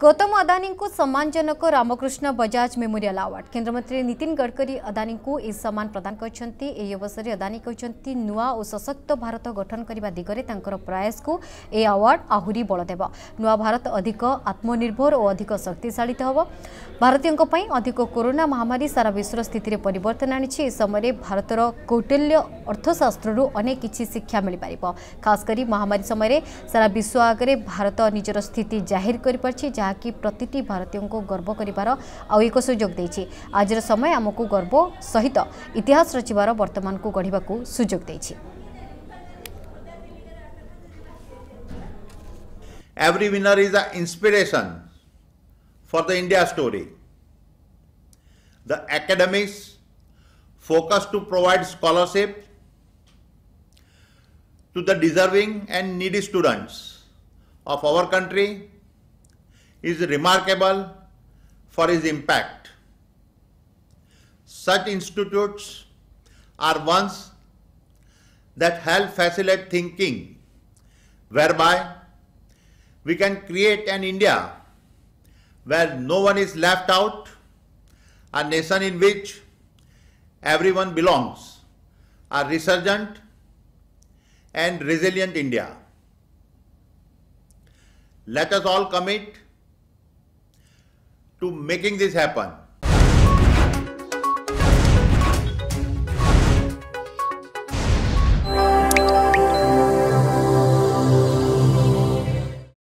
गौतम को सम्मानजनक Ramkrishna Bajaj memorial award केन्द्रमंत्री नितिन गडकरी अदानी को ए सम्मान प्रदान गरिन्छ अवसर अदानी न सशक्त भारत गठन दिगरे गर्ने दिगर त्यसको ए अवारड आह्री बलदेब भारत अधिक आत्मनिर्भर शक्तिशालतीय अधिक अधिक कोरोना महामारी सारा विश्व स्थिति स्थितिले परिवर्तन आ समयले भारत कौटल्य अर्थशास्त्रु अनेक शिक्षा मिलेप खासकी महामारी समय सारा विश्व आग्रह भारत निजर नि जाहिर ଯାହାକି ପ୍ରତିଟି ଭାରତୀୟଙ୍କୁ ଗର୍ବ କରିବାର ଆଉ ଏକ ସୁଯୋଗ ଦେଇଛି ଆଜିର ସମୟ ଆମକୁ ଗର୍ବ ସହିତ ଇତିହାସ ରଚିବାର ବର୍ତ୍ତମାନକୁ ଗଢ଼ିବାକୁ ସୁଯୋଗ ଦେଇଛି Every winner is an inspiration for the India story. The academics focus to provide scholarship to the deserving and needy students of our country is remarkable for its impact. Such institutes are ones that help facilitate thinking, whereby we can create an India where no one is left out, a nation in which everyone belongs, a resurgent and resilient India. Let us all commit to making this happen.